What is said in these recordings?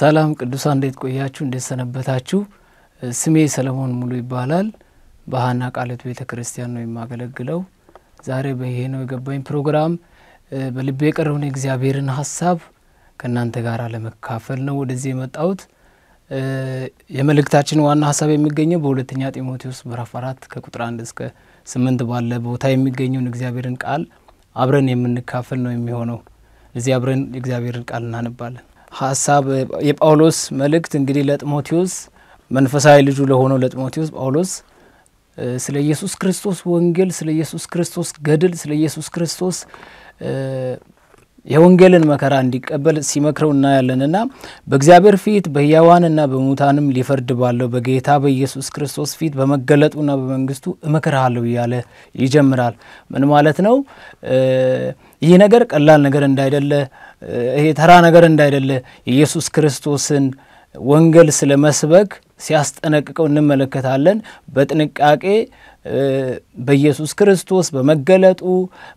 ሰላም ቅዱሳን እንዴት ቆያችሁ? እንዴት ሰነበታችሁ? ስሜ ሰለሞን ሙሉ ይባላል። በሀና ቃለት ቤተ ክርስቲያን ነው የማገለግለው። ዛሬ በይሄ ነው የገባኝ ፕሮግራም በልቤ የቀረውን የእግዚአብሔርን ሀሳብ ከእናንተ ጋር ለመካፈል ነው ወደዚህ የመጣሁት። የመልእክታችን ዋና ሀሳብ የሚገኘው በሁለተኛ ጢሞቴዎስ ምዕራፍ አራት ከቁጥር አንድ እስከ ስምንት ባለ ቦታ የሚገኘውን እግዚአብሔርን ቃል አብረን የምንካፈል ነው የሚሆነው። እዚህ አብረን የእግዚአብሔርን ቃል እናንባለን። ሀሳብ የጳውሎስ መልእክት እንግዲህ ለጢሞቴዎስ መንፈሳዊ ልጁ ለሆነው ለጢሞቴዎስ ጳውሎስ ስለ ኢየሱስ ክርስቶስ ወንጌል፣ ስለ ኢየሱስ ክርስቶስ ገድል፣ ስለ ኢየሱስ ክርስቶስ የወንጌልን መከራ እንዲቀበል ሲመክረው እናያለንና በእግዚአብሔር ፊት በሕያዋንና በሙታንም ሊፈርድ ባለው በጌታ በኢየሱስ ክርስቶስ ፊት በመገለጡና በመንግስቱ እመክርሃለሁ እያለ ይጀምራል። ምን ማለት ነው? ይህ ነገር ቀላል ነገር እንዳይደለ፣ ይሄ ተራ ነገር እንዳይደለ፣ የኢየሱስ ክርስቶስን ወንጌል ስለ መስበክ ሲያስጠነቅቀው እንመለከታለን። በጥንቃቄ በኢየሱስ ክርስቶስ በመገለጡ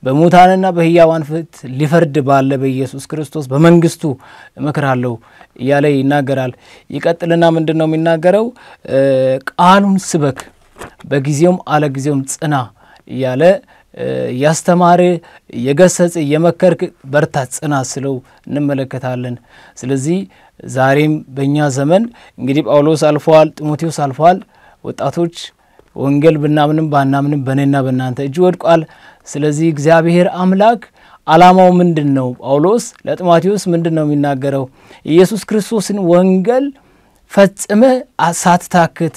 በሙታንና በሕያዋን ፊት ሊፈርድ ባለ በኢየሱስ ክርስቶስ በመንግስቱ እመክራለሁ እያለ ይናገራል። ይቀጥልና ምንድን ነው የሚናገረው? ቃሉን ስበክ፣ በጊዜውም አለ ጽና እያለ ያስተማረ የገሰጽ የመከርክ በርታ ጽና ስለው እንመለከታለን። ስለዚህ ዛሬም በእኛ ዘመን እንግዲህ ጳውሎስ አልፈዋል፣ ጢሞቴዎስ አልፈዋል። ወጣቶች ወንጌል ብናምንም ባናምንም በእኔና በእናንተ እጅ ወድቋል። ስለዚህ እግዚአብሔር አምላክ ዓላማው ምንድን ነው? ጳውሎስ ለጢሞቴዎስ ምንድን ነው የሚናገረው? ኢየሱስ ክርስቶስን ወንጌል ፈጽመ ሳትታክት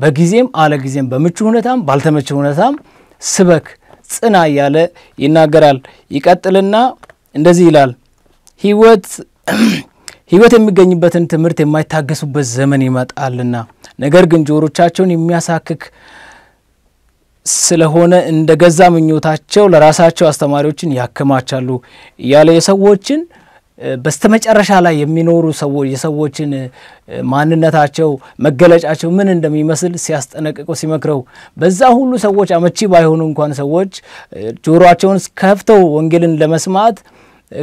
በጊዜም አለ ጊዜም በምቹ ሁኔታም ባልተመቸ ሁኔታም ስበክ ጽና እያለ ይናገራል። ይቀጥልና እንደዚህ ይላል ህይወት ህይወት የሚገኝበትን ትምህርት የማይታገሱበት ዘመን ይመጣልና ነገር ግን ጆሮቻቸውን የሚያሳክክ ስለሆነ እንደ ገዛ ምኞታቸው ለራሳቸው አስተማሪዎችን ያከማቻሉ እያለ የሰዎችን በስተመጨረሻ ላይ የሚኖሩ ሰዎች የሰዎችን ማንነታቸው መገለጫቸው ምን እንደሚመስል ሲያስጠነቅቀው ሲመክረው፣ በዛ ሁሉ ሰዎች አመቺ ባይሆኑ እንኳን ሰዎች ጆሮቸውን ከፍተው ወንጌልን ለመስማት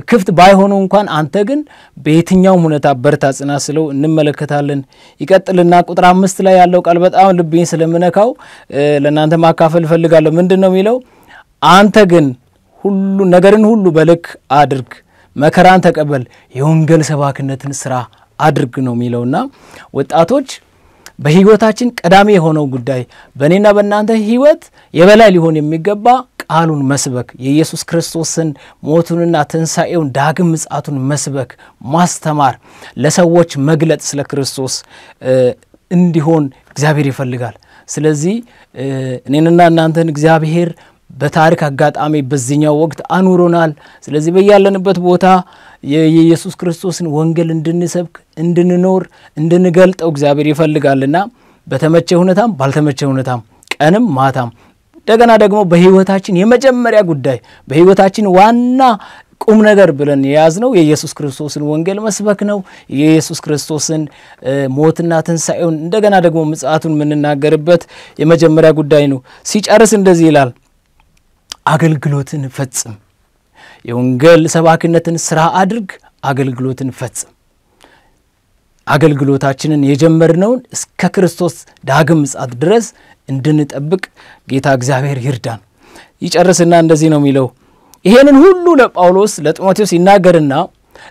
ክፍት ባይሆኑ እንኳን አንተ ግን በየትኛውም ሁኔታ በርታ፣ ጽና ስለው እንመለከታለን። ይቀጥልና ቁጥር አምስት ላይ ያለው ቃል በጣም ልብኝ ስለምነካው ለእናንተ ማካፈል እፈልጋለሁ። ምንድን ነው የሚለው? አንተ ግን ሁሉ ነገርን ሁሉ በልክ አድርግ፣ መከራን ተቀበል፣ የወንጌል ሰባክነትን ስራ አድርግ ነው የሚለውና ወጣቶች በህይወታችን ቀዳሚ የሆነው ጉዳይ በእኔና በእናንተ ህይወት የበላይ ሊሆን የሚገባ ቃሉን መስበክ የኢየሱስ ክርስቶስን ሞቱንና ትንሣኤውን ዳግም ምጽአቱን መስበክ፣ ማስተማር፣ ለሰዎች መግለጥ ስለ ክርስቶስ እንዲሆን እግዚአብሔር ይፈልጋል። ስለዚህ እኔንና እናንተን እግዚአብሔር በታሪክ አጋጣሚ በዚህኛው ወቅት አኑሮናል። ስለዚህ በያለንበት ቦታ የኢየሱስ ክርስቶስን ወንጌል እንድንሰብክ፣ እንድንኖር፣ እንድንገልጠው እግዚአብሔር ይፈልጋልና በተመቸ ሁኔታም ባልተመቸ ሁኔታም ቀንም ማታም እንደገና ደግሞ በህይወታችን የመጀመሪያ ጉዳይ በህይወታችን ዋና ቁም ነገር ብለን የያዝነው የኢየሱስ ክርስቶስን ወንጌል መስበክ ነው። የኢየሱስ ክርስቶስን ሞትና ትንሣኤውን እንደገና ደግሞ ምጽአቱን የምንናገርበት የመጀመሪያ ጉዳይ ነው። ሲጨርስ እንደዚህ ይላል፣ አገልግሎትን ፈጽም፣ የወንጌል ሰባኪነትን ስራ አድርግ፣ አገልግሎትን ፈጽም። አገልግሎታችንን የጀመርነውን እስከ ክርስቶስ ዳግም ምጽአት ድረስ እንድንጠብቅ ጌታ እግዚአብሔር ይርዳን። ይጨርስና እንደዚህ ነው የሚለው ይሄንን ሁሉ ለጳውሎስ ለጢሞቴዎስ ይናገርና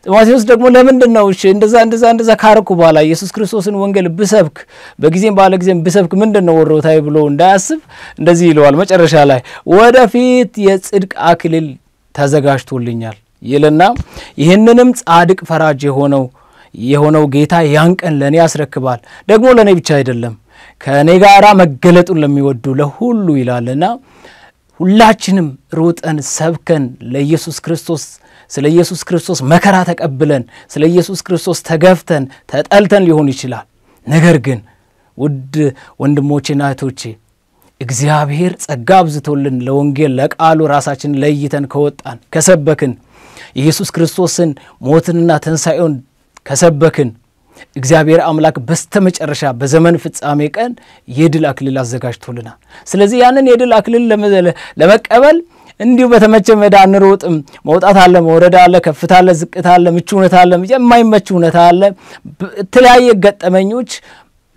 ጢሞቴዎስ ደግሞ ለምንድን ነው እሺ እንደዛ እንደዛ እንደዛ ካርኩ በኋላ ኢየሱስ ክርስቶስን ወንጌል ብሰብክ በጊዜም ባለ ጊዜም ብሰብክ ምንድን ነው ወሮታዊ ብሎ እንዳያስብ እንደዚህ ይለዋል። መጨረሻ ላይ ወደፊት የጽድቅ አክሊል ተዘጋጅቶልኛል ይልና ይህንንም ጻድቅ ፈራጅ የሆነው የሆነው ጌታ ያን ቀን ለእኔ ያስረክባል። ደግሞ ለእኔ ብቻ አይደለም ከእኔ ጋራ መገለጡን ለሚወዱ ለሁሉ ይላልና ሁላችንም ሩጠን ሰብከን ለኢየሱስ ክርስቶስ ስለ ኢየሱስ ክርስቶስ መከራ ተቀብለን ስለ ኢየሱስ ክርስቶስ ተገፍተን ተጠልተን ሊሆን ይችላል። ነገር ግን ውድ ወንድሞቼና እህቶቼ እግዚአብሔር ጸጋ አብዝቶልን ለወንጌል ለቃሉ ራሳችን ለይተን ከወጣን ከሰበክን ኢየሱስ ክርስቶስን ሞትንና ትንሣኤውን ከሰበክን እግዚአብሔር አምላክ በስተመጨረሻ በዘመን ፍጻሜ ቀን የድል አክሊል አዘጋጅቶልናል። ስለዚህ ያንን የድል አክሊል ለመቀበል እንዲሁ በተመቸ ሜዳ አንሮጥም። መውጣት አለ፣ መውረድ አለ፣ ከፍታ አለ፣ ዝቅታ አለ፣ ምቹ ሁኔታ አለ፣ የማይመች ሁኔታ አለ፣ የተለያየ ገጠመኞች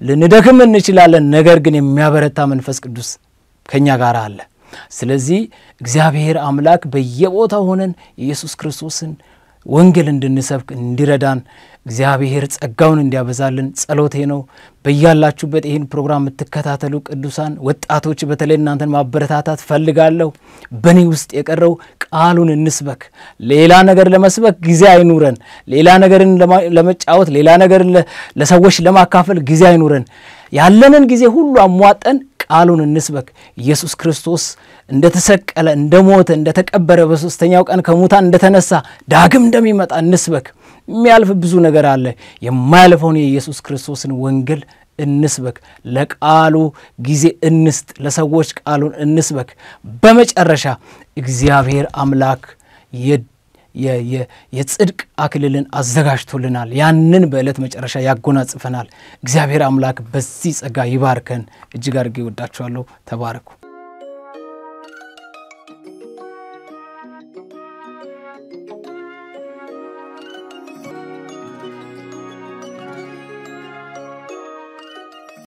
ልንደክም እንችላለን። ነገር ግን የሚያበረታ መንፈስ ቅዱስ ከእኛ ጋር አለ። ስለዚህ እግዚአብሔር አምላክ በየቦታው ሆነን ኢየሱስ ክርስቶስን ወንጌል እንድንሰብክ እንዲረዳን እግዚአብሔር ጸጋውን እንዲያበዛልን ጸሎቴ ነው። በያላችሁበት ይህን ፕሮግራም የምትከታተሉ ቅዱሳን ወጣቶች፣ በተለይ እናንተን ማበረታታት ፈልጋለሁ። በእኔ ውስጥ የቀረው ቃሉን እንስበክ። ሌላ ነገር ለመስበክ ጊዜ አይኑረን። ሌላ ነገርን ለመጫወት፣ ሌላ ነገርን ለሰዎች ለማካፈል ጊዜ አይኑረን። ያለንን ጊዜ ሁሉ አሟጠን ቃሉን እንስበክ። ኢየሱስ ክርስቶስ እንደተሰቀለ፣ እንደሞተ፣ እንደተቀበረ፣ በሶስተኛው ቀን ከሙታን እንደተነሳ ዳግም እንደሚመጣ እንስበክ። የሚያልፍ ብዙ ነገር አለ። የማያልፈውን የኢየሱስ ክርስቶስን ወንጌል እንስበክ። ለቃሉ ጊዜ እንስጥ። ለሰዎች ቃሉን እንስበክ። በመጨረሻ እግዚአብሔር አምላክ የጽድቅ አክልልን አዘጋጅቶልናል። ያንን በዕለት መጨረሻ ያጎናጽፈናል። እግዚአብሔር አምላክ በዚህ ጸጋ ይባርከን። እጅግ አድርጌ ወዳችኋለሁ። ተባረኩ።